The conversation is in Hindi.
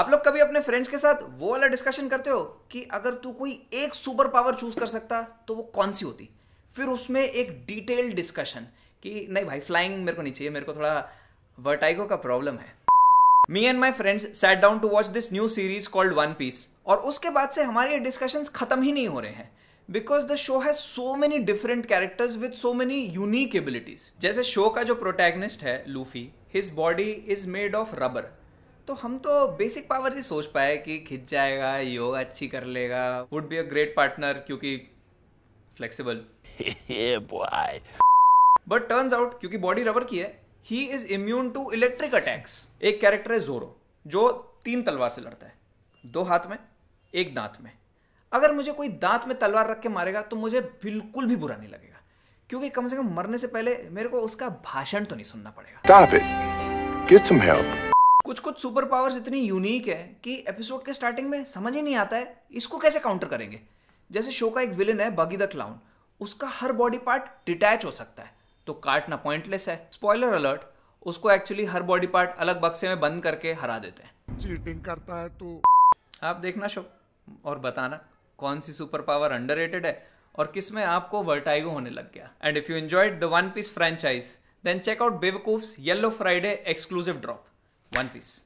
आप लोग कभी अपने फ्रेंड्स के साथ वो वाला डिस्कशन करते हो कि अगर तू कोई एक सुपर पावर चूज कर सकता तो वो कौन सी होती फिर उसमें एक डिटेल्ड डिस्कशन कि नहीं भाई फ्लाइंग मेरे को नहीं चाहिए मेरे को थोड़ा वर्टाइगो का प्रॉब्लम है me and my friends set down to watch this new series called One Piece और उसके बाद से हमारे ये डिस्कशंस खत्म ही नहीं हो रहे हैं because the show has so many different characters with so many unique abilities जैसे शो का जो प्रोटैगनिस्ट है Luffy his body is made of rubber तो हम तो बेसिक पावर ही सोच पाए कि खिंच जाएगा योगा अच्छी कर लेगा would be a great partner क्योंकि फ्लेक्सिबल बट टर्न्स आउट क्योंकि बॉडी रबर की है he is immune to electric attacks एक कैरेक्टर है जोरो जो तीन तलवार से लड़ता है दो हाथ में एक दांत में अगर मुझे कोई दांत में तलवार रख के मारेगा तो मुझे बिल्कुल भी बुरा नहीं लगेगा क्योंकि कम से कम मरने से पहले मेरे को उसका भाषण तो नहीं सुनना पड़ेगा Get some help. कुछ कुछ सुपर पावर्स इतनी यूनिक है कि एपिसोड के स्टार्टिंग में समझ ही नहीं आता है इसको कैसे काउंटर करेंगे जैसे शो का एक विलन है बागी द क्लाउन उसका हर बॉडी पार्ट डिटैच हो सकता है तो काटना पॉइंटलेस है स्पॉइलर अलर्ट उसको एक्चुअली हर बॉडी पार्ट अलग बक्से में बंद करके हरा देते हैं चीटिंग करता है तो आप देखना शो और बताना कौन सी सुपर पावर अंडर है और किस में आपको वर्टाइगो होने लग गया and if you enjoyed the One Piece franchise then check out बेवकूफ्स yellow Friday exclusive drop One Piece.